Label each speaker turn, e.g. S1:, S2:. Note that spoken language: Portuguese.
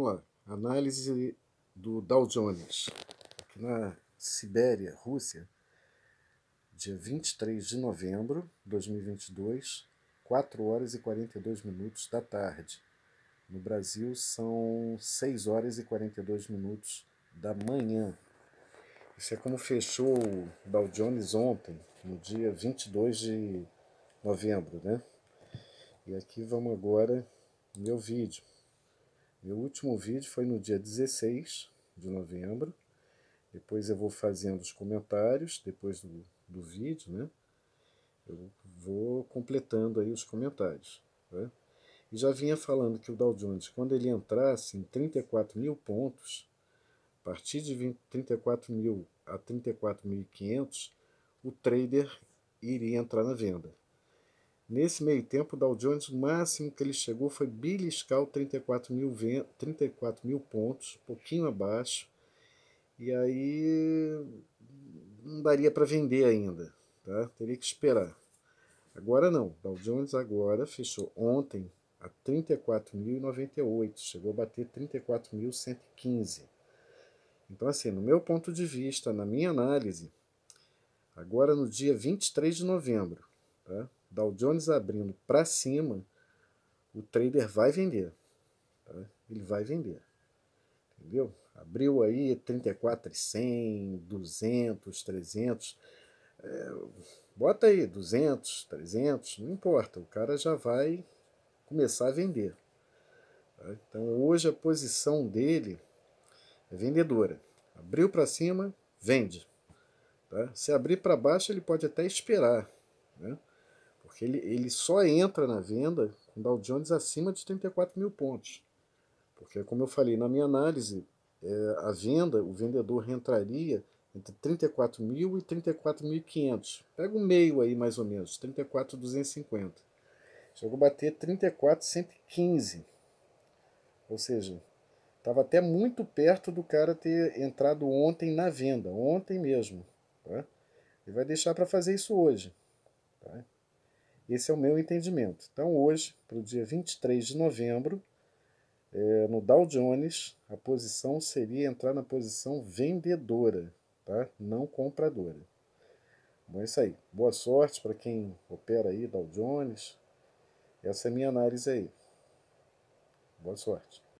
S1: Agora, análise do Dow Jones, aqui na Sibéria, Rússia, dia 23 de novembro de 2022, 4 horas e 42 minutos da tarde. No Brasil, são 6 horas e 42 minutos da manhã. Isso é como fechou o Dow Jones ontem, no dia 22 de novembro, né? E aqui vamos agora no meu vídeo. Meu último vídeo foi no dia 16 de novembro. Depois eu vou fazendo os comentários, depois do, do vídeo, né? Eu vou completando aí os comentários. Né? E já vinha falando que o Dow Jones, quando ele entrasse em 34 mil pontos, a partir de 20, 34 mil a 34.500, o trader iria entrar na venda. Nesse meio tempo, Dow Jones, o máximo que ele chegou foi beliscar o 34 mil, 34 mil pontos, um pouquinho abaixo, e aí não daria para vender ainda, tá? teria que esperar. Agora não, Dow Jones agora fechou ontem a 34.098, chegou a bater 34.115. Então assim, no meu ponto de vista, na minha análise, agora no dia 23 de novembro, tá? Dow Jones abrindo para cima, o trader vai vender. Tá? Ele vai vender. Entendeu? Abriu aí 34, 100, 200, 300. É, bota aí 200, 300, não importa. O cara já vai começar a vender. Tá? Então hoje a posição dele é vendedora. Abriu para cima, vende. Tá? Se abrir para baixo, ele pode até esperar. Né? Porque ele, ele só entra na venda com Dow Jones acima de 34 mil pontos. Porque, como eu falei na minha análise, é, a venda, o vendedor entraria entre 34 mil e 34.500. Pega o um meio aí, mais ou menos, 34,250. Chegou a bater 34,115. Ou seja, estava até muito perto do cara ter entrado ontem na venda, ontem mesmo. Tá? Ele vai deixar para fazer isso hoje. Tá? Esse é o meu entendimento. Então, hoje, para o dia 23 de novembro, é, no Dow Jones, a posição seria entrar na posição vendedora, tá? não compradora. Bom, é isso aí. Boa sorte para quem opera aí, Dow Jones. Essa é a minha análise aí. Boa sorte.